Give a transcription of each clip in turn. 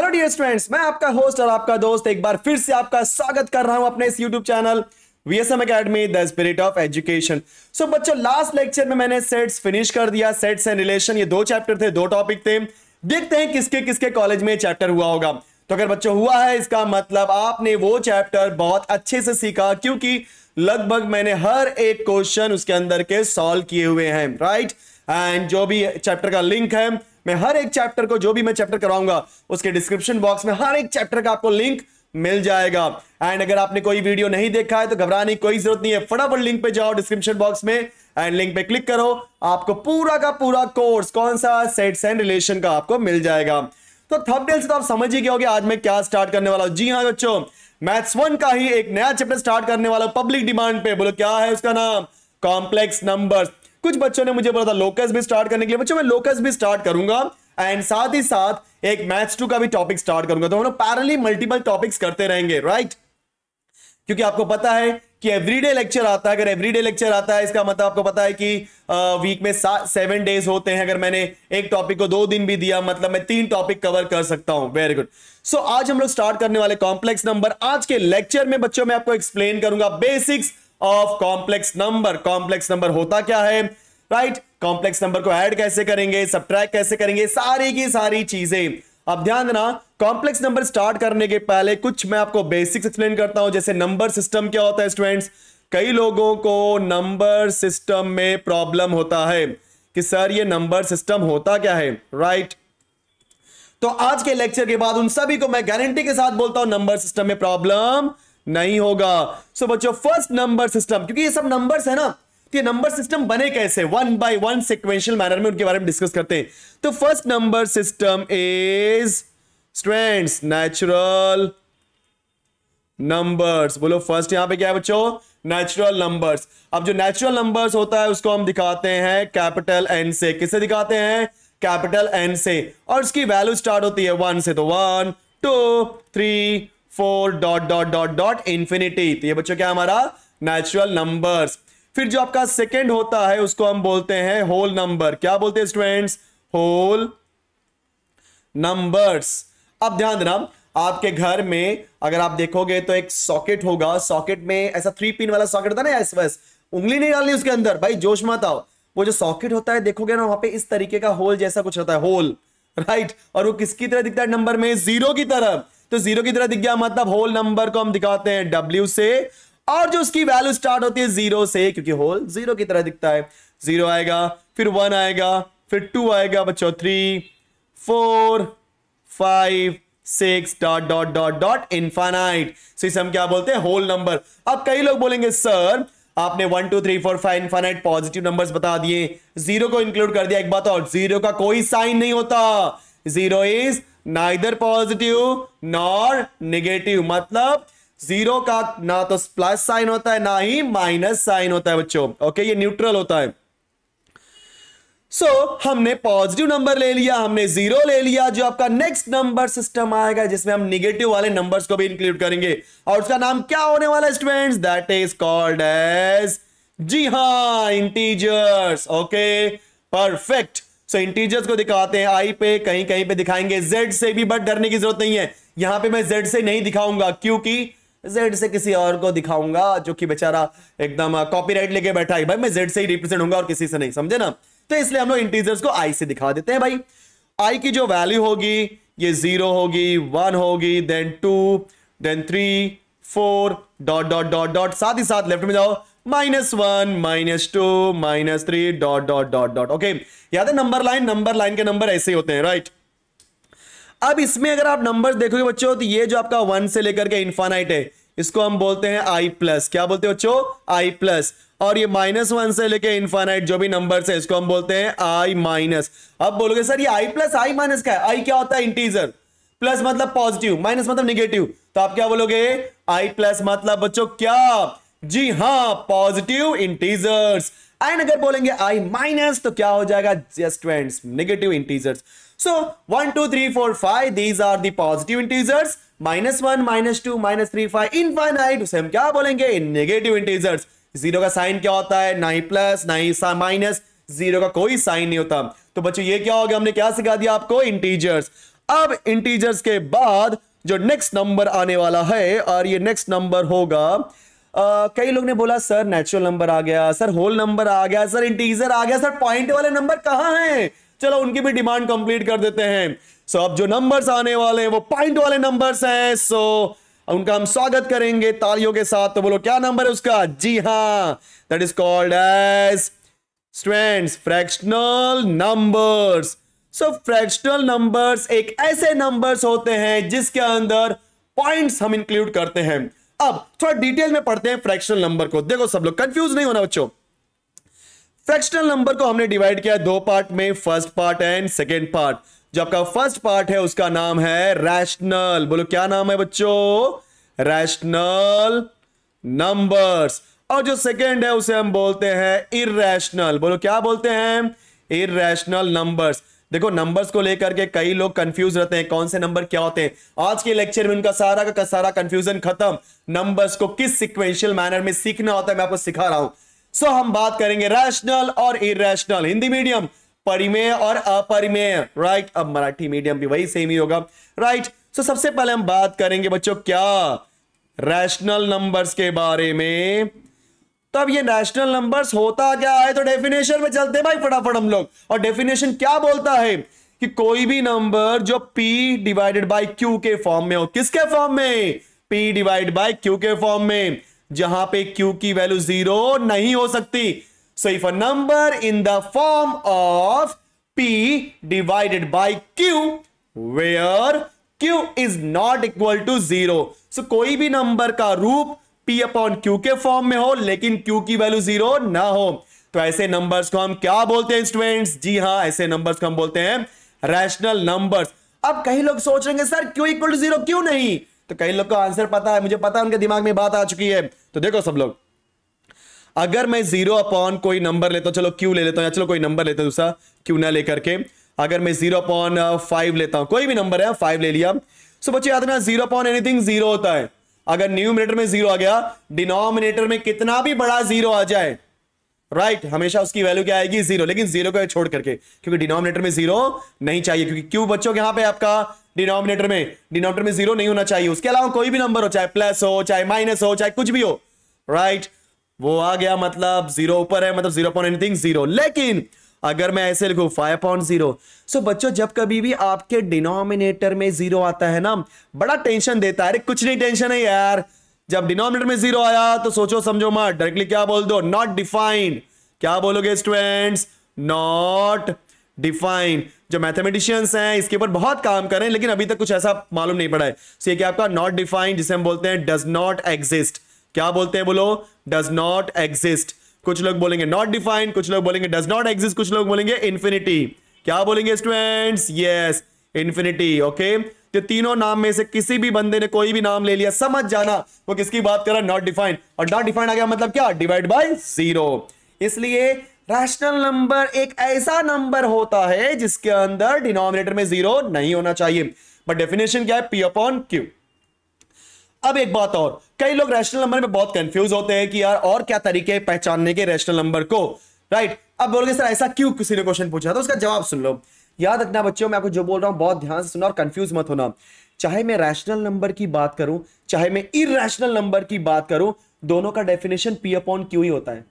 Hello dear students मैं आपका host और आपका दोस्त एक बार फिर से आपका स्वागत कर रहा हूं अपने इस YouTube channel VSM Academy The Spirit of Education so बच्चों लास्ट लेक्चर में मैंने सेट्स फिनिश कर दिया सेट्स एंड रिलेशन ये दो चैप्टर थे दो टॉपिक थे देखते हैं किसके किसके कॉलेज में चैप्टर हुआ होगा तो अगर बच्चों हुआ है इसका मतलब आपने वो चैप्टर बहुत अच्छे से सीखा क्योंकि लगभग मैंने हर एक क्वेश्चन उसके अंदर के सॉल्व किए हुए हैं राइट एंड जो भी चैप्टर का लिंक है मैं हर एक चैप्टर को जो भी मैं चैप्टर कराऊंगा उसके डिस्क्रिप्शन बॉक्स में हर एक चैप्टर का आपको लिंक मिल जाएगा एंड अगर आपने कोई वीडियो नहीं देखा है तो घबराने की कोई जरूरत नहीं है फटाफट लिंक पे जाओ डिस्क्रिप्शन बॉक्स में एंड लिंक पे क्लिक करो आपको पूरा का पूरा कोर्स कौन सा सेट्स एंड रिलेशन का आपको मिल जाएगा तो थंबनेल से तो आप समझ ही गए होगे आज मैं क्या स्टार्ट करने वाला हूं जी हाँ बच्चों मैथ्स वन का ही एक नया चैप्टर स्टार्ट करने वाला पब्लिक डिमांड पे बोलो क्या है उसका नाम कॉम्प्लेक्स नंबर्स कुछ बच्चों ने मुझे बोला था लोकस भी स्टार्ट करने के लिए बच्चों मैं लोकस भी स्टार्ट करूंगा एंड साथ ही साथ एक मैथ्स टू का भी टॉपिक स्टार्ट करूंगा तो हम लोग पैरली मल्टीपल टॉपिक्स करते रहेंगे राइट क्योंकि आपको पता है कि एवरीडे लेक्चर आता है अगर एवरीडे लेक्चर आता है इसका मतलब आपको पता है कि वीक में सेवन डेज होते हैं अगर मैंने एक टॉपिक को दो दिन भी दिया मतलब मैं तीन टॉपिक कवर कर सकता हूं वेरी गुड सो आज हम लोग स्टार्ट करने वाले कॉम्प्लेक्स नंबर आज के लेक्चर में बच्चों में आपको एक्सप्लेन करूंगा basics of complex number complex number होता क्या है राइट कॉम्प्लेक्स नंबर को ऐड कैसे करेंगे सब कैसे करेंगे सारी की सारी चीजें अब ध्यान देना कॉम्प्लेक्स नंबर स्टार्ट करने के पहले कुछ मैं आपको बेसिक्स एक्सप्लेन करता हूं जैसे नंबर सिस्टम क्या होता है स्टूडेंट्स कई लोगों को नंबर सिस्टम में प्रॉब्लम होता है कि सर ये नंबर सिस्टम होता क्या है राइट right? तो आज के लेक्चर के बाद उन सभी को मैं गारंटी के साथ बोलता हूं नंबर सिस्टम में प्रॉब्लम नहीं होगा सो so, बच्चों फर्स्ट नंबर सिस्टम क्योंकि ये सब नंबर्स है ना तो ये नंबर सिस्टम बने कैसे one by one sequential manner में उनके बारे में डिस्कस करते हैं तो first number system is stands natural numbers बोलो फर्स्ट यहां पे क्या है बच्चों नेचुरल नंबर्स अब जो नेचुरल नंबर्स होता है उसको हम दिखाते हैं कैपिटल एन से किसे दिखाते हैं कैपिटल एन से और उसकी वैल्यू स्टार्ट होती है वन से तो one two three four dot dot dot dot infinity तो ये बच्चों क्या हमारा नेचुरल नंबर्स फिर जो आपका सेकेंड होता है उसको हम बोलते हैं होल नंबर क्या बोलते हैं स्टूडेंट्स होल नंबर्स अब ध्यान देना आपके घर में अगर आप देखोगे तो एक सॉकेट होगा सॉकेट में ऐसा थ्री पिन वाला सॉकेट होता है ना एस वैस उंगली नहीं डालनी उसके अंदर भाई जोश मत आओ वो जो सॉकेट होता है देखोगे ना वहां पे इस तरीके का होल जैसा कुछ होता है होल राइट और वो किसकी तरह दिखता है नंबर में जीरो की तरफ तो जीरो की तरह दिख गया मतलब होल नंबर को हम दिखाते हैं डब्ल्यू से और जो उसकी वैल्यू स्टार्ट होती है जीरो से क्योंकि होल जीरो की तरह दिखता है जीरो आएगा फिर वन आएगा फिर टू आएगा बच्चों three four five six dot dot dot dot infinite इसे हम क्या बोलते हैं होल नंबर अब कई लोग बोलेंगे सर आपने one two three four five infinite positive number बता दिए जीरो को इंक्लूड कर दिया एक बात और जीरो का कोई साइन नहीं होता zero is neither positive nor negative मतलब जीरो का ना तो प्लस साइन होता है ना ही माइनस साइन होता है बच्चों ओके ये न्यूट्रल होता है सो so, हमने पॉजिटिव नंबर ले लिया हमने जीरो ले लिया जो आपका नेक्स्ट नंबर सिस्टम आएगा जिसमें हम निगेटिव वाले नंबर्स को भी इंक्लूड करेंगे और उसका नाम क्या होने वाला है students that is called as जी हां integers okay perfect so so, integers को दिखाते हैं आई पे कहीं कहीं पे दिखाएंगे जेड से भी बट डरने की जरूरत नहीं है यहां पे मैं जेड से नहीं दिखाऊंगा क्योंकि जेड से किसी और को दिखाऊंगा जो कि बेचारा एकदम कॉपीराइट लेके बैठा है भाई मैं जेड से ही रिप्रेजेंट हूंगा और किसी से नहीं समझे ना तो इसलिए हम लोग इंटीजर्स को आई से दिखा देते हैं भाई आई की जो वैल्यू होगी ये जीरो होगी वन होगी then two then three four dot dot dot dot साथ ही साथ लेफ्ट में जाओ minus one minus two minus three dot dot dot dot okay याद है नंबर लाइन नंबर लाइन के नंबर ऐसे ही होते हैं राइट अब इसमें अगर आप नंबर देखोगे बच्चों तो ये जो आपका वन से लेकर के इन्फानाइट है इसको हम बोलते हैं आई प्लस क्या बोलते हैं बच्चों आई प्लस और ये माइनस वन से लेके इन्फानाइट जो भी नंबर है इसको हम बोलते हैं आई माइनस अब बोलोगे सर ये आई प्लस आई माइनस का है आई क्या होता है इंटीजर प्लस मतलब पॉजिटिव माइनस मतलब निगेटिव तो आप क्या बोलोगे आई प्लस मतलब बच्चों क्या जी हाँ पॉजिटिव इंटीजर्स एंड अगर बोलेंगे आई माइनस तो क्या हो जाएगा जस्ट ट्वेंट्स negative integers so one two three four five these are the positive integers minus one minus two minus three five eight उसे हम क्या बोलेंगे नेगेटिव इंटीजर्स जीरो का साइन क्या होता है ना ही प्लस ना ही माइनस जीरो का कोई साइन नहीं होता तो बच्चों ये क्या हो गया हमने क्या सिखा दिया आपको इंटीजर्स अब इंटीजर्स के बाद जो नेक्स्ट नंबर आने वाला है और ये नेक्स्ट नंबर होगा कई लोग ने बोला सर नेचुरल नंबर आ गया सर होल नंबर आ गया सर इंटीजर आ गया सर पॉइंट वाले नंबर कहां हैं चलो उनकी भी डिमांड कंप्लीट कर देते हैं सो so, अब जो नंबर्स आने वाले हैं वो पॉइंट वाले नंबर्स हैं सो so, उनका हम स्वागत करेंगे तालियों के साथ तो बोलो क्या नंबर है उसका जी हाँ दैट इज कॉल्ड एज स्ट्रेंड्स fractional numbers so fractional numbers एक ऐसे नंबर्स होते हैं जिसके अंदर पॉइंट्स हम इंक्लूड करते हैं अब थोड़ा डिटेल में पढ़ते हैं फ्रैक्शनल नंबर को देखो सब लोग कंफ्यूज नहीं होना बच्चों फ्रैक्शनल नंबर को हमने डिवाइड किया दो पार्ट में first part and second part जो आपका फर्स्ट पार्ट है उसका नाम है रैशनल बोलो क्या नाम है बच्चों रैशनल नंबर्स और जो सेकेंड है उसे हम बोलते हैं इरेशनल बोलो क्या बोलते हैं इरेशनल नंबर्स देखो नंबर्स को लेकर के कई लोग कंफ्यूज रहते हैं कौन से नंबर क्या होते हैं आज के लेक्चर में उनका सारा का सारा कंफ्यूजन खत्म नंबर्स को किस सिक्वेंशियल मैनर में सीखना होता है मैं आपको सिखा रहा हूं सो हम बात करेंगे रैशनल और इेशनल हिंदी मीडियम परिमेय और अपरिमेय राइट अब मराठी मीडियम भी वही सेम ही होगा राइट सो सबसे पहले हम बात करेंगे बच्चों क्या रैशनल नंबर्स के बारे में तो अब ये नेशनल नंबर्स होता क्या है तो डेफिनेशन में चलते भाई फटाफट हम लोग और डेफिनेशन क्या बोलता है कि कोई भी नंबर जो p डिवाइडेड बाय q के फॉर्म में हो किसके फॉर्म में p डिवाइड बाय q के फॉर्म में जहां पे q की वैल्यू जीरो नहीं हो सकती so if a number in the form of p divided by q where q is not equal to zero so कोई भी नंबर का रूप पी अपॉन क्यू के फॉर्म में हो लेकिन क्यू की वैल्यू जीरो ना हो तो ऐसे नंबर्स को हम क्या बोलते हैं स्टूडेंट्स जी हाँ ऐसे नंबर्स को हम बोलते हैं रैशनल नंबर्स अब कई लोग सोच रहे हैं sir Q equal to zero क्यों नहीं तो कई लोग को आंसर पता है मुझे पता है उनके दिमाग में बात आ चुकी है तो देखो सब लोग अगर मैं जीरो अपॉन कोई नंबर लेता हूं चलो क्यू ले लेता हूं चलो कोई नंबर लेता दूसरा क्यू ना लेकर के अगर मैं जीरो अपॉन फाइव लेता हूं कोई भी नंबर है फाइव ले लिया सो बच्चे याद रखना जीरो अपॉन एनीथिंग जीरो होता है अगर न्यूमिनेटर में जीरो आ गया डिनोमिनेटर में कितना भी बड़ा जीरो आ जाए राइट right, हमेशा उसकी वैल्यू क्या आएगी जीरो लेकिन जीरो को छोड़ करके क्योंकि डिनोमिनेटर में जीरो नहीं चाहिए क्योंकि क्यों बच्चों के यहां पे आपका डिनोमिनेटर में डिनोमिनेटर में जीरो नहीं होना चाहिए उसके अलावा कोई भी नंबर हो चाहे प्लस हो चाहे माइनस हो चाहे कुछ भी हो राइट right? वो आ गया मतलब जीरो ऊपर है मतलब जीरो पॉइंट एनीथिंग जीरो लेकिन अगर मैं ऐसे लिखू फाइव पॉइंट जीरो सो बच्चों जब कभी भी आपके डिनोमिनेटर में जीरो आता है ना बड़ा टेंशन देता है अरे कुछ नहीं टेंशन है यार जब डिनोमिनेटर में जीरो आया तो सोचो समझो मैं डायरेक्टली क्या बोल दो नॉट डिफाइंड क्या बोलोगे स्टूडेंट्स नॉट डिफाइंड जो मैथमेटिशियंस हैं इसके ऊपर बहुत काम कर रहे हैं लेकिन अभी तक कुछ ऐसा मालूम नहीं पड़ा है सो ये क्या आपका नॉट डिफाइंड जिसे हम बोलते हैं डज नॉट एग्जिस्ट क्या बोलते हैं बोलो डज नॉट एग्जिस्ट कुछ लोग बोलेंगे नॉट डिफाइंड कुछ लोग बोलेंगे डज नॉट एग्जिस्ट कुछ लोग बोलेंगे इन्फिनिटी क्या बोलेंगे स्टूडेंट्स यस इन्फिनिटी ओके तो तीनों नाम में से किसी भी बंदे ने कोई भी नाम ले लिया समझ जाना वो किसकी बात कर रहा है नॉट डिफाइंड और नॉट डिफाइंड आ गया मतलब क्या डिवाइड बाय जीरो इसलिए रैशनल नंबर एक ऐसा नंबर होता है जिसके अंदर डिनोमिनेटर में जीरो नहीं होना चाहिए बट डेफिनेशन क्या है पी अपॉन क्यू अब एक बात और कई लोग रैशनल नंबर में बहुत कंफ्यूज होते हैं कि यार और क्या तरीके पहचानने के रैशनल नंबर को राइट अब बोलोगे सर ऐसा क्यों किसी ने क्वेश्चन पूछा था तो उसका जवाब सुन लो याद रखना बच्चों मैं आपको जो बोल रहा हूं बहुत ध्यान से सुना और कंफ्यूज मत होना चाहे मैं रैशनल नंबर की बात करूं चाहे मैं इरेशनल नंबर की बात करूं दोनों का डेफिनेशन पी अपॉन क्यू ही होता है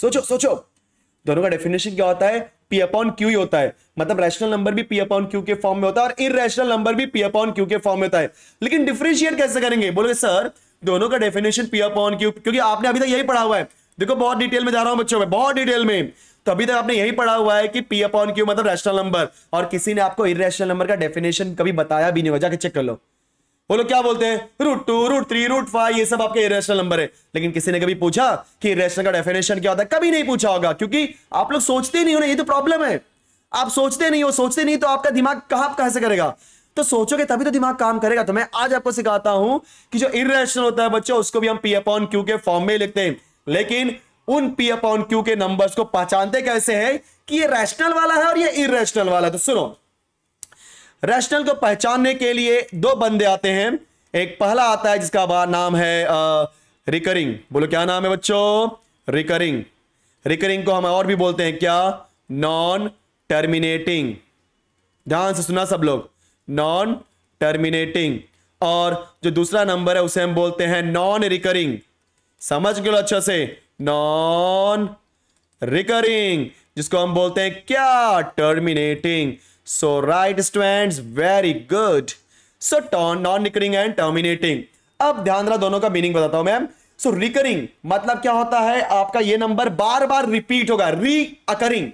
सोचो सोचो दोनों का डेफिनेशन क्या होता है पी अपॉन क्यू ही होता है मतलब रैशनल नंबर भी पी अपॉन क्यू के फॉर्म में होता है और इरेशनल नंबर भी पी अपॉन क्यू के फॉर्म में होता है लेकिन डिफ्रेंशिएट कैसे करेंगे बोलोगे सर दोनों का डेफिनेशन पी अपॉन क्यू क्योंकि आपने अभी तक यही पढ़ा हुआ है देखो बहुत डिटेल में जा रहा हूं बच्चों में बहुत डिटेल में तो अभी तक आपने यही पढ़ा हुआ है कि पी अपॉन क्यू मतलब रैशनल नंबर और किसी ने आपको इरेशनल नंबर का डेफिनेशन कभी बताया भी नहीं हो जाके चेक कर लो बोलो क्या बोलते हैं root two root three root five ये सब आपके इरेशनल नंबर है लेकिन किसी ने कभी पूछा कि इरेशनल का डेफिनेशन क्या होता है कभी नहीं पूछा होगा क्योंकि आप लोग सोचते नहीं हो ना ये तो प्रॉब्लम है आप सोचते नहीं हो सोचते नहीं तो आपका दिमाग कहां कहां से करेगा तो सोचोगे तभी तो दिमाग काम करेगा तो मैं आज आपको सिखाता हूं कि जो इरेशनल होता है बच्चों उसको भी हम पी अपॉन क्यू के फॉर्म में लिखते हैं लेकिन उन पी अपॉन क्यू के नंबर्स को पहचानते कैसे है कि ये रैशनल वाला है और ये इरेशनल वाला है तो सुनो रैशनल को पहचानने के लिए दो बंदे आते हैं एक पहला आता है जिसका नाम है आ, रिकरिंग बोलो क्या नाम है बच्चों रिकरिंग रिकरिंग को हम और भी बोलते हैं क्या नॉन टर्मिनेटिंग ध्यान से सुना सब लोग नॉन टर्मिनेटिंग और जो दूसरा नंबर है उसे हम बोलते हैं नॉन रिकरिंग समझ गए अच्छे से नॉन रिकरिंग जिसको हम बोलते हैं क्या terminating so right student very good so turn non recurring and terminating अब ध्यान रहा दोनों का मीनिंग बताता हूं मैम सो रिकरिंग मतलब क्या होता है आपका ये नंबर बार बार रिपीट होगा री अकरिंग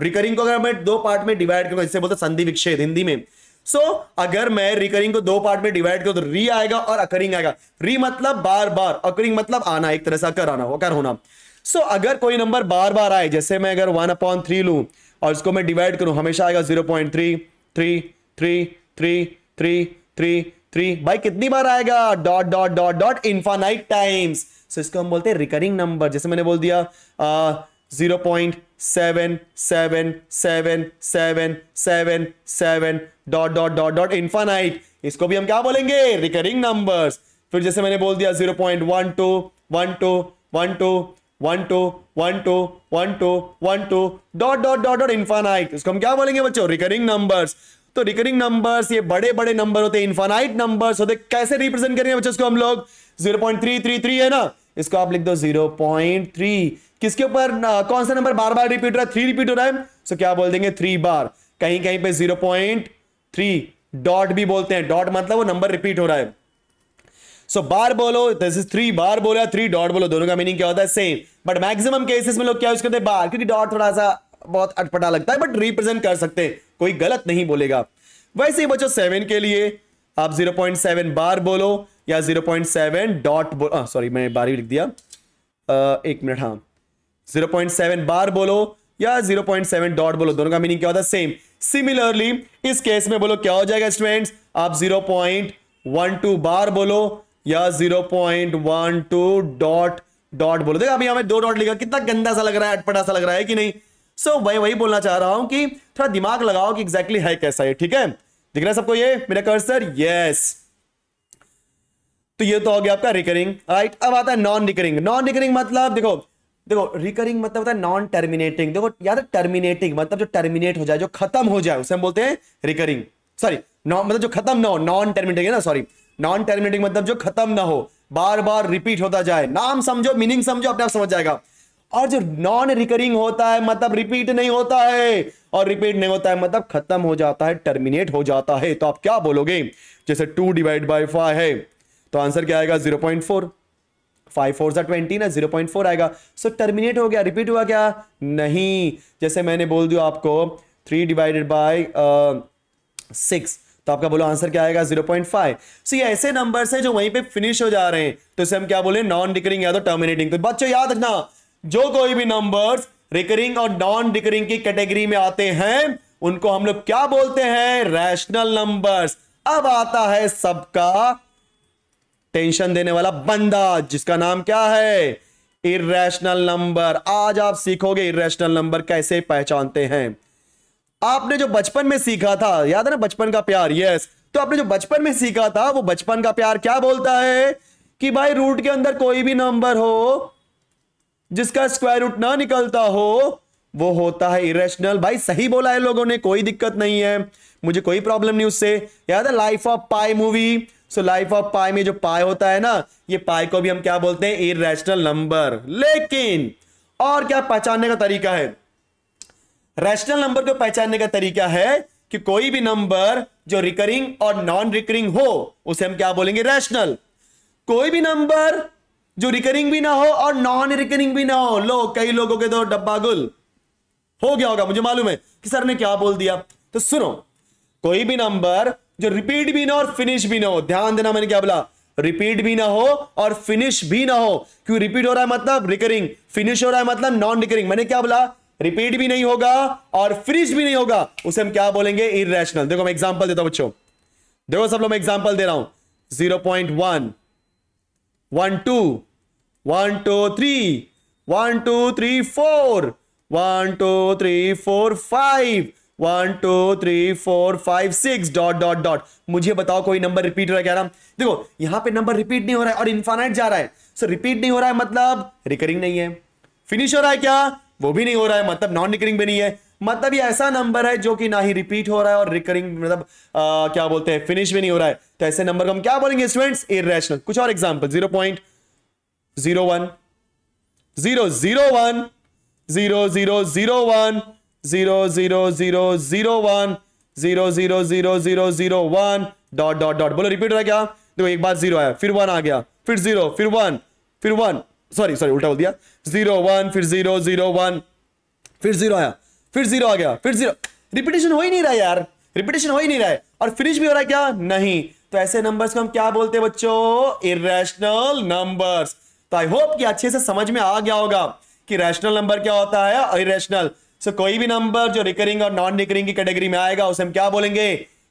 रिकरिंग को अगर मैं दो पार्ट में डिवाइड करूंगा जिससे बोलते संधि विक्षेद हिंदी में सो so, अगर मैं रिकरिंग को दो पार्ट में डिवाइड करूं तो री आएगा और अकरिंग आएगा री मतलब बार बार अकरिंग मतलब आना एक तरह से अकर आना अकर होना सो so, अगर कोई नंबर बार बार आए जैसे मैं अगर वन अपॉन थ्री लू और इसको मैं डिवाइड करूं हमेशा आएगा zero point three three three three three three three भाई कितनी बार आएगा dot dot dot dot infinite times so इसको हम बोलते हैं रिकरिंग नंबर जैसे मैंने बोल दिया zero point seven seven seven seven seven seven dot dot dot dot infinite इसको भी हम क्या बोलेंगे रिकरिंग नंबर्स फिर जैसे मैंने बोल दिया zero point one two one two one two one two one two one two one two dot dot dot dot infinite इसको हम क्या बोलेंगे बच्चों रिकरिंग नंबर्स तो रिकरिंग नंबर्स ये बड़े बड़े नंबर होते हैं इन्फानाइट नंबर्स होते कैसे रिप्रेजेंट करेंगे बच्चों इसको हम लोग 0.333 है ना इसको आप लिख दो 0.3 किसके ऊपर कौन सा नंबर बार बार रिपीट हो रहा है थ्री रिपीट हो रहा है सो क्या बोल देंगे थ्री बार कहीं कहीं पे जीरो पॉइंट थ्री डॉट भी बोलते हैं डॉट मतलब वो नंबर रिपीट हो रहा है सो so, बार बोलो दिस इज थ्री बार बोला थ्री डॉट बोलो दोनों का मीनिंग क्या होता है सेम बट मैक्सिमम केसेस में लोग क्या यूज करते हैं बाहर क्योंकि डॉट थोड़ा सा बहुत अटपटा लगता है बट रिप्रेजेंट कर सकते हैं कोई गलत नहीं बोलेगा वैसे ही बच्चों सेवन के लिए आप जीरो पॉइंट सेवन बार बोलो या जीरो पॉइंट सेवन डॉट बोलो सॉरी मैंने बार ही लिख दिया आ, एक मिनट हाँ जीरो पॉइंट सेवन बार बोलो या जीरो पॉइंट सेवन डॉट बोलो दोनों का मीनिंग क्या होता है सेम सिमिलरली इस केस में बोलो क्या हो जाएगा स्टूडेंट आप जीरो पॉइंट वन टू बार बोलो या zero point one two dot dot बोलो देखो अभी हमें दो डॉट लिखा कितना गंदा सा लग रहा है अटपटा सा लग रहा है कि नहीं सो so, वही वही बोलना चाह रहा हूं कि थोड़ा दिमाग लगाओ कि एग्जैक्टली exactly है कैसा है ठीक है दिख रहा है सबको ये मेरा कर्सर यस तो ये तो हो गया आपका रिकरिंग राइट अब आता है नॉन रिकरिंग नॉन रिकरिंग मतलब देखो देखो रिकरिंग मतलब होता है नॉन टर्मिनेटिंग देखो याद है टर्मिनेटिंग मतलब जो टर्मिनेट हो जाए जो खत्म हो जाए उसे हम बोलते हैं रिकरिंग सॉरी मतलब जो खत्म ना हो नॉन टर्मिनेटिंग है ना सॉरी नॉन टर्मिनेटिंग मतलब जो खत्म ना हो बार बार रिपीट होता जाए नाम समझो मीनिंग समझो अपने आप समझ जाएगा और जो नॉन रिकरिंग होता है मतलब रिपीट नहीं होता है और रिपीट नहीं होता है मतलब खत्म हो जाता है टर्मिनेट हो जाता है तो आप क्या बोलोगे जैसे टू डिवाइड बाई फाइव है तो आंसर क्या आएगा zero point four five four सा ट्वेंटी ना जीरो पॉइंट फोर आएगा सो टर्मिनेट हो गया रिपीट हुआ क्या नहीं जैसे मैंने बोल दिया आपको थ्री डिवाइडेड बाई सिक्स तो आपका बोलो आंसर क्या आएगा 0.5 पॉइंट सो ये ऐसे नंबर्स हैं जो वहीं पे फिनिश हो जा रहे हैं तो इसे हम क्या बोले नॉन डिकरिंग या तो टर्मिनेटिंग तो बच्चों याद रखना जो कोई भी नंबर्स रिकरिंग और नॉन रिकरिंग की कैटेगरी में आते हैं उनको हम लोग क्या बोलते हैं रैशनल नंबर्स अब आता है सबका टेंशन देने वाला बंदा जिसका नाम क्या है इरेशनल नंबर आज आप सीखोगे इरेशनल नंबर कैसे पहचानते हैं आपने जो बचपन में सीखा था याद है ना बचपन का प्यार यस तो आपने जो बचपन में सीखा था वो बचपन का प्यार क्या बोलता है कि भाई रूट के अंदर कोई भी नंबर हो जिसका स्क्वायर रूट ना निकलता हो वो होता है इरेशनल भाई सही बोला है लोगों ने कोई दिक्कत नहीं है मुझे कोई प्रॉब्लम नहीं उससे याद है Life of Pi movie so Life of Pi में जो पाई होता है ना ये पाई को भी हम क्या बोलते हैं इरेशनल नंबर लेकिन और क्या पहचानने का तरीका है रैशनल नंबर को पहचानने का तरीका है कि कोई भी नंबर जो रिकरिंग और नॉन रिकरिंग हो उसे हम क्या बोलेंगे रैशनल कोई भी नंबर जो रिकरिंग भी ना हो और नॉन रिकरिंग भी ना हो लो कई लोगों के तो डब्बा गुल हो गया होगा मुझे मालूम है कि सर ने क्या बोल दिया तो सुनो कोई भी नंबर जो रिपीट भी ना और फिनिश भी ना हो ध्यान देना मैंने क्या बोला रिपीट भी ना हो और फिनिश भी ना हो क्यों रिपीट हो रहा है मतलब रिकरिंग फिनिश हो रहा है मतलब नॉन रिकरिंग मैंने क्या बोला रिपीट भी नहीं होगा और फ्रिज भी नहीं होगा उसे हम क्या बोलेंगे इेशनल देखो मैं एग्जाम्पल देता हूं बच्चों देखो सब लोग मैं एग्जाम्पल दे रहा हूं zero point one one two one two three one two three four one two three four five one two three four five six dot dot dot मुझे बताओ कोई नंबर रिपीट हो रहा है क्या रहा देखो यहां पे नंबर रिपीट नहीं हो रहा है और इन्फानाइट जा रहा है सो रिपीट नहीं हो रहा है मतलब रिकरिंग नहीं है फिनिश हो रहा है क्या वो भी नहीं हो रहा है मतलब नॉन रिकरिंग भी नहीं है मतलब ये ऐसा नंबर है जो कि ना ही रिपीट हो रहा है और रिकरिंग मतलब आ, क्या बोलते हैं फिनिश भी नहीं हो रहा है तो ऐसे नंबर को हम क्या बोलेंगे स्टूडेंट्स इेशनल कुछ और example zero point zero one zero zero one zero zero zero one zero zero zero zero one zero zero zero zero zero one dot dot dot बोलो रिपीट हो रहा है क्या देखो एक बार जीरो आया फिर वन आ गया फिर जीरो फिर वन फिर वन सॉरी सॉरी उल्टा बोल दिया जीरो वन फिर जीरो जीरो वन फिर जीरो आया फिर जीरो आ गया फिर जीरो रिपीटेशन हो ही नहीं रहा यार रिपीटेशन हो ही नहीं रहा है और फिनिश भी हो रहा है क्या नहीं तो ऐसे नंबर्स को हम क्या बोलते हैं बच्चों इरेशनल नंबर्स तो आई होप कि अच्छे से समझ में आ गया होगा कि रैशनल नंबर क्या होता है और इरेशनल सो so, कोई भी नंबर जो रिकरिंग और नॉन रिकरिंग की कैटेगरी में आएगा उसे हम क्या बोलेंगे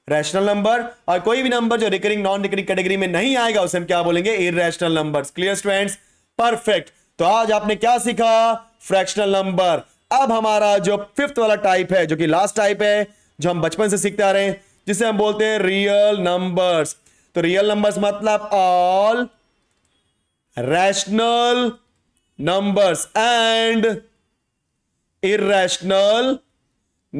रैशनल नंबर और कोई भी नंबर जो रिकरिंग नॉन रिकरिंग कैटेगरी में नहीं आएगा उसे हम क्या बोलेंगे irrational number clear students perfect तो आज आपने क्या सीखा फ्रैक्शनल नंबर अब हमारा जो फिफ्थ वाला टाइप है जो कि लास्ट टाइप है जो हम बचपन से सीखते आ रहे हैं जिसे हम बोलते हैं रियल नंबर्स तो रियल नंबर्स मतलब all rational numbers and irrational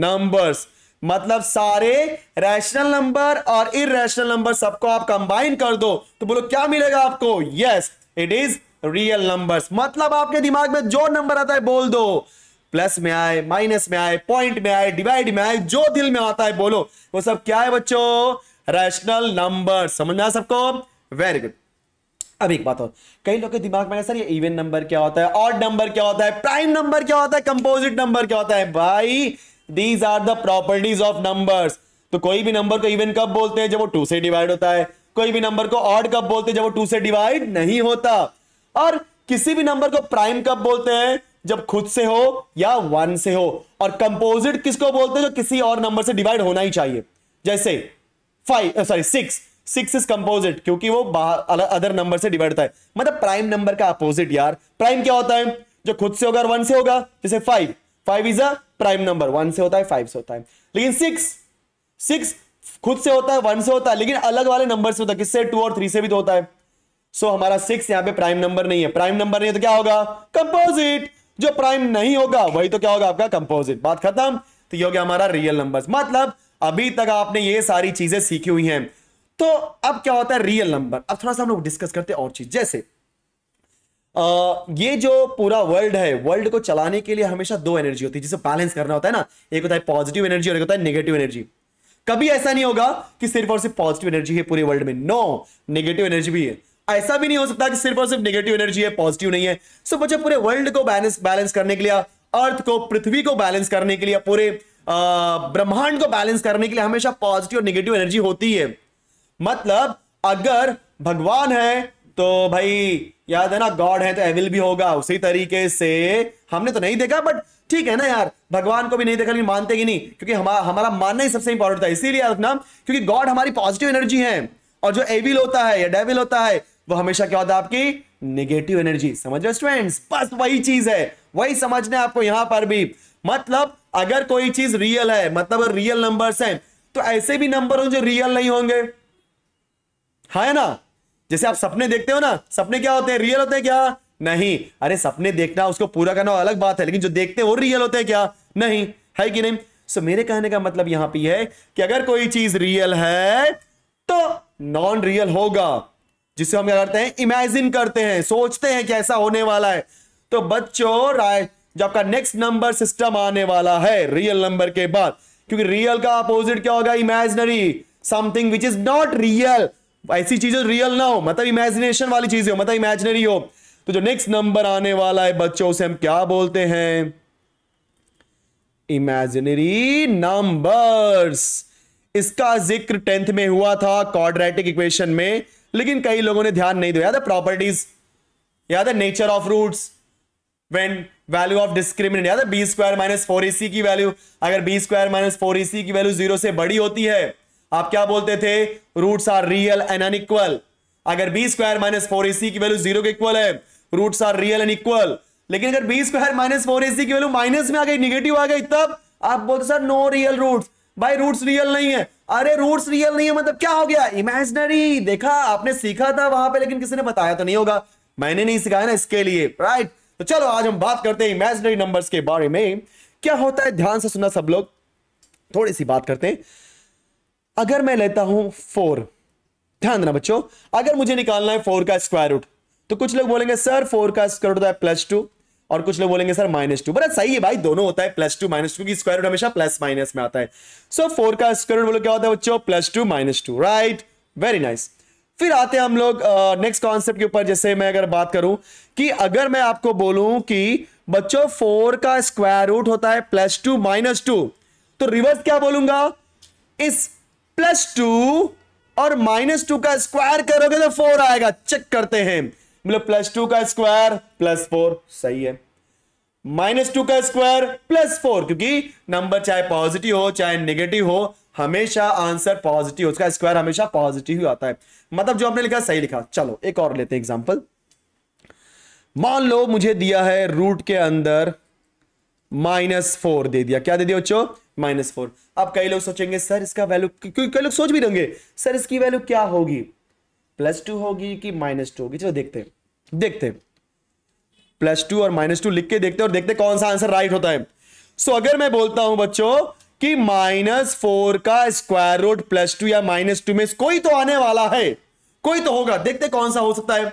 numbers मतलब सारे रैशनल नंबर और इेशनल नंबर सबको आप कंबाइन कर दो तो बोलो क्या मिलेगा आपको yes it is real numbers मतलब आपके दिमाग में जो नंबर आता है बोल दो प्लस में आए माइनस में आए पॉइंट में आए डिवाइड में आए जो दिल में आता है बोलो वो सब क्या है बच्चों रैशनल नंबर समझ में सबको वेरी गुड अब एक बात हो कई लोग के दिमाग में सर ये इवन नंबर क्या होता है ऑड नंबर क्या होता है प्राइम नंबर क्या होता है कंपोजिट नंबर क्या होता है भाई these are the properties of numbers तो कोई भी नंबर को इवन कब बोलते हैं जब वो टू से डिवाइड होता है कोई भी नंबर को ऑड कब बोलते हैं जब वो टू से डिवाइड नहीं होता और किसी भी नंबर को प्राइम कब बोलते हैं जब खुद से हो या वन से हो और कंपोजिट किसको बोलते हैं जो किसी और नंबर से डिवाइड होना ही चाहिए जैसे five sorry six six is composite क्योंकि वो अदर नंबर से डिवाइड होता है मतलब प्राइम नंबर का अपोजिट यार प्राइम क्या होता है जो खुद से होगा और वन से होगा जैसे five five is a prime number one से होता है फाइव से होता है लेकिन सिक्स सिक्स खुद से होता है वन से होता है लेकिन अलग वाले नंबर से होता है किससे टू और थ्री से भी तो होता है सो so, हमारा सिक्स यहां पे प्राइम नंबर नहीं है प्राइम नंबर नहीं है तो क्या होगा कंपोजिट जो प्राइम नहीं होगा वही तो क्या होगा आपका कंपोजिट बात खत्म तो ये हो गया हमारा रियल नंबर मतलब अभी तक आपने ये सारी चीजें सीखी हुई हैं तो अब क्या होता है रियल नंबर अब थोड़ा सा हम लोग डिस्कस करते हैं और चीज जैसे आ, ये जो पूरा वर्ल्ड है वर्ल्ड को चलाने के लिए हमेशा दो एनर्जी होती है जिसे बैलेंस करना होता है ना एक होता है पॉजिटिव एनर्जी और एक होता है नेगेटिव एनर्जी कभी ऐसा नहीं होगा कि सिर्फ और सिर्फ पॉजिटिव एनर्जी है पूरे वर्ल्ड में नो नेगेटिव एनर्जी भी है ऐसा भी नहीं हो सकता कि सिर्फ और सिर्फ नेगेटिव एनर्जी है पॉजिटिव नहीं है सो बच्चों पूरे वर्ल्ड को बैलेंस बैलेंस करने के लिए अर्थ को पृथ्वी को बैलेंस करने के लिए पूरे ब्रह्मांड को बैलेंस करने के लिए हमेशा पॉजिटिव और निगेटिव एनर्जी होती है मतलब अगर भगवान है तो भाई याद है ना गॉड है तो एविल भी होगा उसी तरीके से हमने तो नहीं देखा बट ठीक है ना यार भगवान को भी नहीं देखा लेकिन मानते कि नहीं क्योंकि हमा, हमारा मानना ही सबसे इंपॉर्टेंट था इसीलिए रखना क्योंकि गॉड हमारी पॉजिटिव एनर्जी है और जो एविल होता है या डेविल होता है वो हमेशा क्या होता है आपकी निगेटिव एनर्जी समझ रहे स्टूडेंट्स बस वही चीज है वही समझने आपको यहां पर भी मतलब अगर कोई चीज रियल है मतलब रियल नंबर है तो ऐसे भी नंबर हो जो रियल नहीं होंगे हा है ना जैसे आप सपने देखते हो ना सपने क्या होते हैं रियल होते हैं क्या नहीं अरे सपने देखना उसको पूरा करना अलग बात है लेकिन जो देखते हैं वो रियल होते हैं क्या नहीं है कि नहीं सो so, मेरे कहने का मतलब यहां पे है कि अगर कोई चीज रियल है तो नॉन रियल होगा जिसे हम क्या करते हैं इमेजिन करते हैं सोचते हैं कि ऐसा होने वाला है तो बच्चों राय जो आपका नेक्स्ट नंबर सिस्टम आने वाला है रियल नंबर के बाद क्योंकि रियल का अपोजिट क्या होगा imaginary something which is not real ऐसी चीजें रियल ना हो मतलब इमेजिनेशन वाली चीजें हो मतलब इमेजिनरी हो तो जो नेक्स्ट नंबर आने वाला है बच्चों उसे हम क्या बोलते हैं इमेजिनरी नंबर्स इसका जिक्र टेंथ में हुआ था क्वाड्रेटिक इक्वेशन में लेकिन कई लोगों ने ध्यान नहीं दिया प्रॉपर्टीज याद है nature of roots when value of discriminate याद है B square minus four AC C की वैल्यू अगर B square minus four AC C की वैल्यू जीरो से बड़ी होती है आप क्या बोलते थे roots are real and unequal अगर B square minus four A C की वैल्यू जीरो के इक्वल है roots are real and equal लेकिन अगर B square minus four AC C की वैल्यू माइनस में आ गई निगेटिव आ गई तब आप बोलते सर नो रियल रूट्स भाई रूट्स रियल नहीं है अरे रूट्स रियल नहीं है मतलब क्या हो गया इमेजिनरी देखा आपने सीखा था वहां पे लेकिन किसी ने बताया तो नहीं होगा मैंने नहीं सिखाया ना इसके लिए राइट तो चलो आज हम बात करते हैं इमेजिनरी नंबर्स के बारे में क्या होता है ध्यान से सुना सब लोग थोड़ी सी बात करते हैं अगर मैं लेता हूं फोर ध्यान देना बच्चों अगर मुझे निकालना है फोर का स्क्वायर रूट तो कुछ लोग बोलेंगे सर फोर का स्क्वायर रूट है प्लस टू और कुछ लोग बोलेंगे सर माइनस टू बड़ा सही है भाई दोनों होता है प्लस टू माइनस टू की स्क्वायर रूट हमेशा प्लस माइनस में आता है सो so, फोर का स्क्वायर रूट बोलो क्या होता है बच्चों plus two minus two right very nice फिर आते हैं हम लोग नेक्स्ट कॉन्सेप्ट के ऊपर जैसे मैं अगर बात करूं कि अगर मैं आपको बोलूं कि बच्चों फोर का स्क्वायर रूट होता है प्लस टू माइनस टू तो रिवर्स क्या बोलूंगा इस प्लस टू और माइनस टू का स्क्वायर करोगे तो फोर आएगा चेक करते हैं मतलब प्लस टू का स्क्वायर प्लस फोर सही है माइनस टू का स्क्वायर प्लस फोर क्योंकि नंबर चाहे पॉजिटिव हो चाहे नेगेटिव हो हमेशा आंसर पॉजिटिव उसका स्क्वायर हमेशा पॉजिटिव ही आता है मतलब जो आपने लिखा सही लिखा चलो एक और लेते हैं एग्जाम्पल मान लो मुझे दिया है रूट के अंदर माइनस फोर दे दिया क्या दे दिया बच्चों माइनस फोर अब कई लोग सोचेंगे सर इसका वैल्यू क्योंकि कई लोग सोच भी देंगे सर इसकी वैल्यू क्या होगी प्लस टू होगी कि माइनस टू होगी चलो देखते हैं देखते हैं प्लस टू और माइनस टू लिख के देखते हैं और देखते हैं कौन सा आंसर राइट होता है सो so, अगर मैं बोलता हूं बच्चों कि माइनस फोर का स्क्वायर रूट प्लस टू या माइनस टू में कोई तो आने वाला है कोई तो होगा देखते कौन सा हो सकता है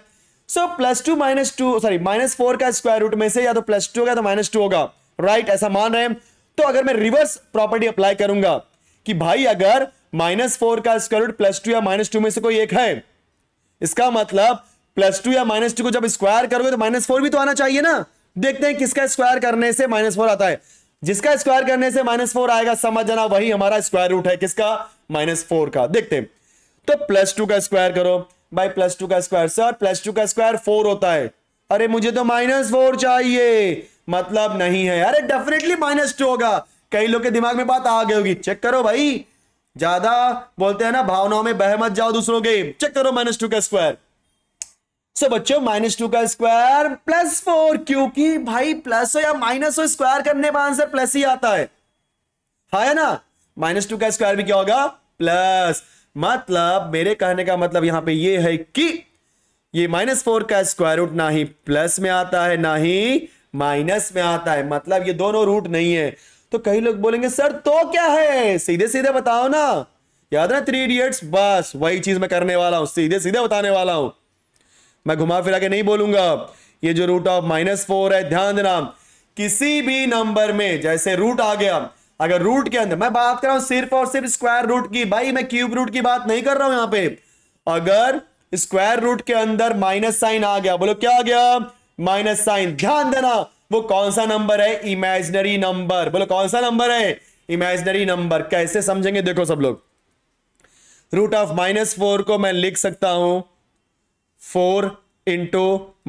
so plus two minus two sorry minus four का स्क्वायर रूट में से या तो प्लस टू होगा तो माइनस टू होगा राइट ऐसा मान रहे हैं तो अगर मैं रिवर्स प्रॉपर्टी अप्लाई करूंगा कि भाई अगर माइनस फोर का स्क्वायर रूट प्लस टू या माइनस टू में से कोई एक है इसका मतलब प्लस टू या माइनस टू को जब स्क्वायर करोगे तो माइनस फोर भी तो आना चाहिए ना देखते हैं किसका स्क्वायर करने से माइनस फोर आता है जिसका स्क्वायर करने से माइनस फोर आएगा समझ जाना वही हमारा स्क्वायर रूट है किसका माइनस फोर का देखते हैं तो प्लस टू का स्क्वायर करो भाई प्लस टू का स्क्वायर सर प्लस टू का स्क्वायर फोर होता है अरे मुझे तो माइनस फोर चाहिए मतलब नहीं है अरे डेफिनेटली माइनस टू होगा कई लोग के दिमाग में बात आ गई होगी चेक करो भाई ज्यादा बोलते हैं ना भावनाओं में बह मत जाओ दूसरों के चेक करो माइनस टू का स्क्वायर सो बच्चों माइनस टू का स्क्वायर प्लस फोर क्योंकि भाई प्लस हो या माइनस हो स्क्वायर करने पर आंसर प्लस ही आता है है हाँ ना माइनस टू का स्क्वायर भी क्या होगा प्लस मतलब मेरे कहने का मतलब यहां पे ये है कि ये माइनस फोर का स्क्वायर रूट ना ही प्लस में आता है ना ही माइनस में आता है मतलब ये दोनों रूट नहीं है तो कई लोग बोलेंगे सर तो क्या है सीधे सीधे बताओ ना याद ना थ्री इडियट्स बस वही चीज मैं करने वाला हूं सीधे सीधे बताने वाला हूं मैं घुमा फिरा के नहीं बोलूंगा ये जो रूट ऑफ माइनस फोर है ध्यान देना किसी भी नंबर में जैसे रूट आ गया अगर रूट के अंदर मैं बात कर रहा हूं सिर्फ और सिर्फ स्क्वायर रूट की भाई मैं क्यूब रूट की बात नहीं कर रहा हूं यहां पे अगर स्क्वायर रूट के अंदर माइनस साइन आ गया बोलो क्या आ गया माइनस साइन ध्यान देना वो कौन सा नंबर है इमेजनरी नंबर बोलो कौन सा नंबर है इमेजनरी नंबर कैसे समझेंगे देखो सब लोग रूट ऑफ माइनस फोर को मैं लिख सकता हूं फोर इंटू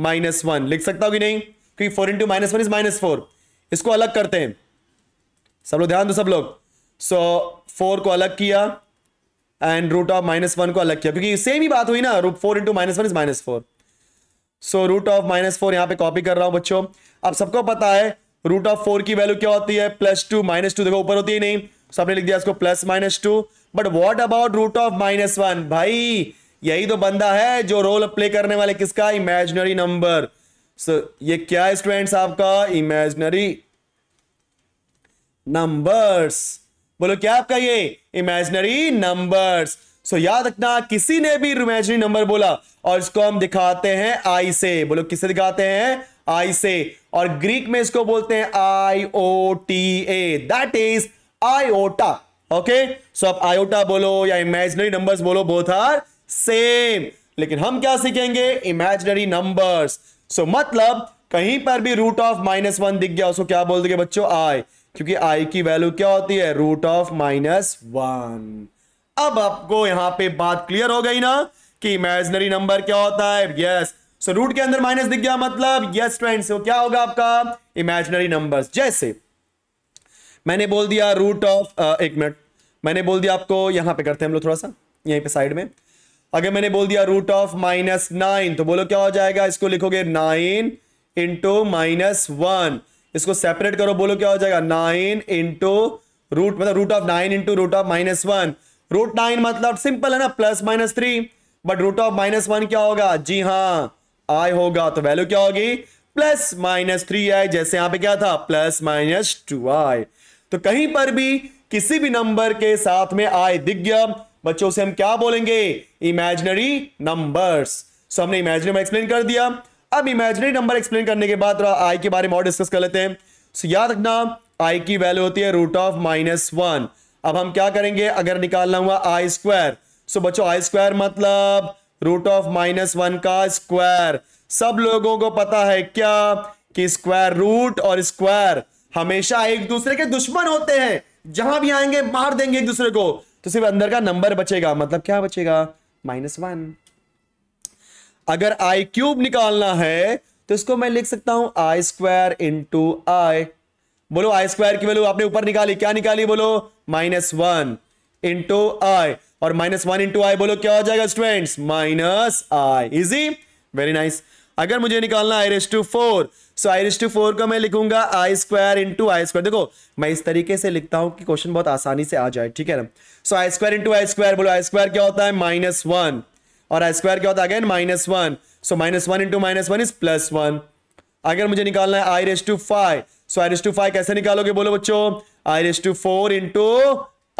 माइनस वन लिख सकता हूं कि नहीं क्योंकि four into minus one is minus four इसको अलग करते हैं सब लोग ध्यान दो सब लोग सो so, फोर को अलग किया and root of minus one को अलग किया क्योंकि सेम ही बात हुई ना root four into minus one is minus four so root of minus four यहां पर कॉपी कर रहा हूं बच्चों अब सबको पता है रूट ऑफ फोर की वैल्यू क्या होती है प्लस टू माइनस टू देखो ऊपर होती है नहीं सबने लिख दिया इसको plus minus two but what about root of minus one भाई यही तो बंदा है जो रोल प्ले करने वाले किसका इमेजनरी नंबर सो ये क्या है स्टूडेंट्स आपका इमेजनरी नंबर्स बोलो क्या आपका ये इमेजनरी नंबर्स सो याद रखना किसी ने भी इमेजरी नंबर बोला और इसको हम दिखाते हैं आई से बोलो किसे दिखाते हैं आई से और ग्रीक में इसको बोलते हैं I O T A that is iota okay so आप आयोटा बोलो या इमेजनरी नंबर्स बोलो बोथ आर सेम लेकिन हम क्या सीखेंगे इमेजनरी नंबर्स सो मतलब कहीं पर भी रूट ऑफ माइनस वन दिख गया उसको क्या बोल देंगे बच्चों आई क्योंकि आई की वैल्यू क्या होती है रूट ऑफ माइनस वन अब आपको यहां पे बात क्लियर हो गई ना कि इमेजनरी नंबर क्या होता है यस सो रूट के अंदर माइनस दिख गया मतलब यस फ्रेंड्स सो क्या होगा आपका इमेजनरी नंबर जैसे मैंने बोल दिया रूट ऑफ एक मिनट मैंने बोल दिया आपको यहां पे करते हैं हम लोग थोड़ा सा यहीं पे साइड में अगर मैंने बोल दिया रूट ऑफ माइनस नाइन तो बोलो क्या हो जाएगा इसको लिखोगे नाइन इंटू माइनस वन इसको सेपरेट करो बोलो क्या हो जाएगा नाइन इंटू रूट मतलब root of nine into root of minus one root nine मतलब सिंपल है ना plus minus three but root of minus one क्या होगा जी हाँ आई होगा तो वैल्यू क्या होगी प्लस माइनस थ्री आई जैसे यहां पे क्या था प्लस माइनस टू आई तो कहीं पर भी किसी भी नंबर के साथ में आई दिख गया बच्चों से हम क्या बोलेंगे इमेजिनरी नंबर्स सो हमने इमेजिनरी में एक्सप्लेन कर दिया अब इमेजिनरी नंबर एक्सप्लेन करने के बाद थोड़ा आई के बारे में और डिस्कस कर लेते हैं सो याद रखना आई की वैल्यू होती है रूट ऑफ माइनस वन अब हम क्या करेंगे अगर निकालना हुआ आई स्क्वायर सो बच्चों आई स्क्वायर मतलब रूट ऑफ माइनस वन का स्क्वायर सब लोगों को पता है क्या कि स्क्वायर रूट और स्क्वायर हमेशा एक दूसरे के दुश्मन होते हैं जहां भी आएंगे मार देंगे एक दूसरे को तो सिर्फ अंदर का नंबर बचेगा मतलब क्या बचेगा माइनस वन अगर आई क्यूब निकालना है तो इसको मैं लिख सकता हूं आई स्क्वायर इंटू आई बोलो आई स्क्वायर की वैल्यू आपने ऊपर निकाली क्या निकाली बोलो माइनस वन इंटू आई और माइनस वन इंटू आई बोलो क्या हो जाएगा students minus i easy very nice अगर मुझे निकालना i raise to four so i raise to four को मैं लिखूंगा i square into i square देखो मैं इस तरीके से लिखता हूं कि क्वेश्चन बहुत आसानी से आ जाए ठीक है ना so i square into i square बोलो आई स्क्वायर क्या होता है माइनस वन और आई स्क्वायर क्या होता है again minus one so minus one into minus one is plus one अगर मुझे निकालना है i raise to five so i to five कैसे निकालोगे बोलो बच्चों i to four into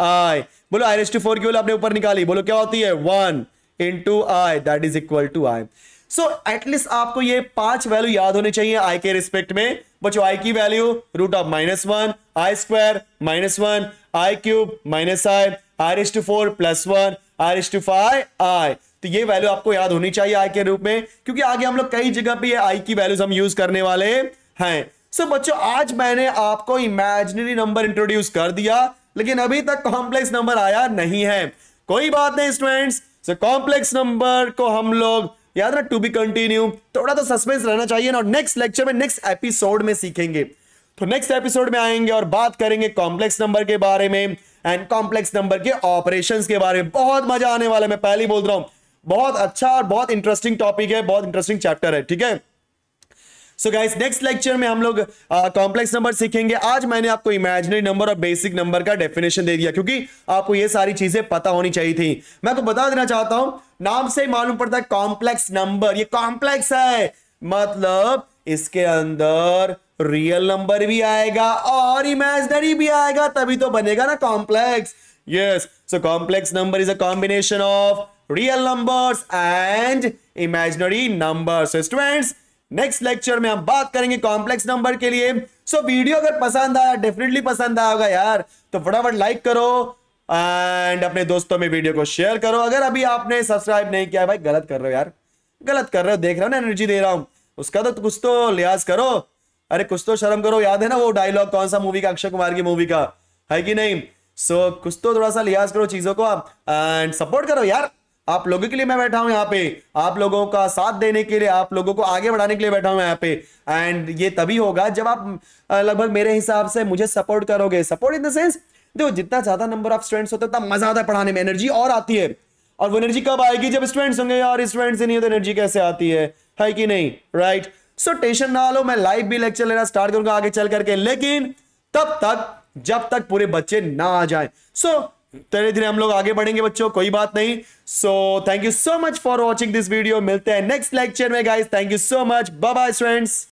i बोलो आई टू फोर की आपने ऊपर निकाली बोलो क्या होती है one into i that is equal to i so at least आपको ये पांच वैल्यू याद होने चाहिए आई के रिस्पेक्ट में बच्चों आई की value root of minus one i square minus one i cube minus i raise to four plus one raise to five i तो ये वैल्यू आपको याद होनी चाहिए आई के रूप में क्योंकि आगे हम लोग कई जगह पे ये आई की वैल्यूज हम यूज करने वाले हैं सो so, बच्चों आज मैंने आपको इमेजिनरी नंबर इंट्रोड्यूस कर दिया लेकिन अभी तक कॉम्प्लेक्स नंबर आया नहीं है कोई बात नहीं स्टूडेंट्स सो कॉम्प्लेक्स नंबर को हम लोग याद ना टू बी कंटिन्यू थोड़ा तो सस्पेंस रहना चाहिए ना नेक्स्ट लेक्चर में नेक्स्ट एपिसोड में सीखेंगे तो नेक्स्ट एपिसोड में आएंगे और बात करेंगे कॉम्प्लेक्स नंबर के बारे में एंड कॉम्प्लेक्स नंबर के ऑपरेशंस के बारे में बहुत मजा आने वाला है मैं पहले बोल रहा हूं बहुत अच्छा और बहुत इंटरेस्टिंग टॉपिक है बहुत इंटरेस्टिंग चैप्टर है ठीक है सो गाइस नेक्स्ट लेक्चर में हम लोग कॉम्प्लेक्स नंबर सीखेंगे आज मैंने आपको इमेजिनरी नंबर और बेसिक नंबर का डेफिनेशन दे दिया क्योंकि आपको ये सारी चीजें पता होनी चाहिए थी मैं आपको बता देना चाहता हूं नाम से मालूम पड़ता है कॉम्प्लेक्स नंबर ये कॉम्प्लेक्स है मतलब इसके अंदर रियल नंबर भी आएगा और इमेजिनरी भी आएगा तभी तो बनेगा ना complex yes so complex number is a combination of real numbers and imaginary numbers students next lecture में हम बात करेंगे कॉम्प्लेक्स नंबर के लिए सो so, वीडियो अगर पसंद आया डेफिनेटली पसंद आया होगा यार तो फटाफट लाइक करो एंड अपने दोस्तों में वीडियो को शेयर करो अगर अभी आपने सब्सक्राइब नहीं किया भाई गलत कर रहे हो यार गलत कर रहे हो देख रहे हो ना एनर्जी दे रहा हूं उसका तो कुछ तो लिहाज करो अरे कुछ तो शर्म करो याद है ना वो डायलॉग कौन सा मूवी का अक्षय कुमार की मूवी का है कि नहीं सो so, कुछ तो थोड़ा सा लिहाज करो चीजों को आप एंड सपोर्ट करो यार आप लोगों के लिए मैं बैठा हूं यहाँ पे आप लोगों का साथ देने के लिए आप लोगों को आगे बढ़ाने के लिए बैठा हूं यहाँ पे एंड ये तभी होगा जब आप लगभग मेरे हिसाब से मुझे सपोर्ट करोगे सपोर्ट इन द सेंस देखो जितना ज्यादा नंबर ऑफ स्टूडेंट्स होते हैं उतना मजा आता है पढ़ाने में एनर्जी और आती है और वो एनर्जी कब आएगी जब स्टूडेंट्स होंगे और स्टूडेंट्स से नहीं तो एनर्जी कैसे आती है है कि नहीं राइट सो टेंशन ना लो मैं लाइव भी लेक्चर लेना स्टार्ट करूंगा आगे चल करके लेकिन तब तक जब तक पूरे बच्चे ना आ जाए सो so, धीरे धीरे हम लोग आगे बढ़ेंगे बच्चों कोई बात नहीं so thank you so much for watching this video मिलते हैं नेक्स्ट लेक्चर में guys thank you so much bye bye students